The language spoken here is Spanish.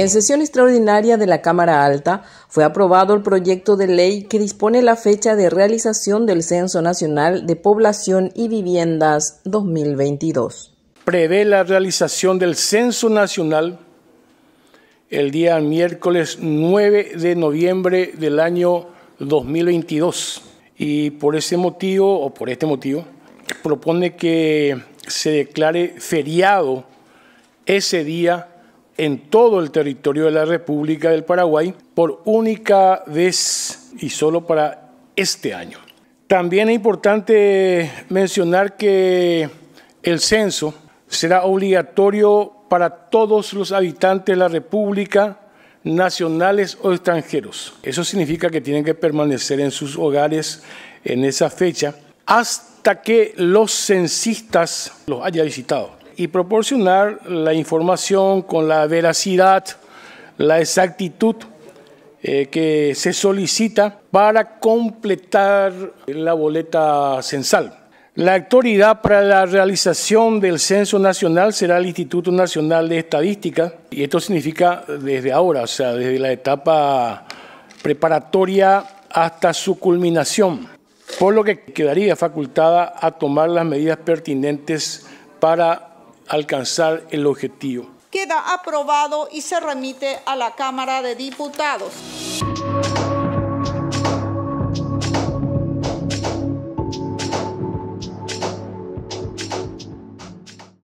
En sesión extraordinaria de la Cámara Alta fue aprobado el proyecto de ley que dispone la fecha de realización del Censo Nacional de Población y Viviendas 2022. Prevé la realización del Censo Nacional el día miércoles 9 de noviembre del año 2022 y por ese motivo o por este motivo propone que se declare feriado ese día en todo el territorio de la República del Paraguay por única vez y solo para este año. También es importante mencionar que el censo será obligatorio para todos los habitantes de la República, nacionales o extranjeros. Eso significa que tienen que permanecer en sus hogares en esa fecha hasta que los censistas los haya visitado y proporcionar la información con la veracidad, la exactitud eh, que se solicita para completar la boleta censal. La autoridad para la realización del censo nacional será el Instituto Nacional de Estadística, y esto significa desde ahora, o sea, desde la etapa preparatoria hasta su culminación, por lo que quedaría facultada a tomar las medidas pertinentes para alcanzar el objetivo. Queda aprobado y se remite a la Cámara de Diputados.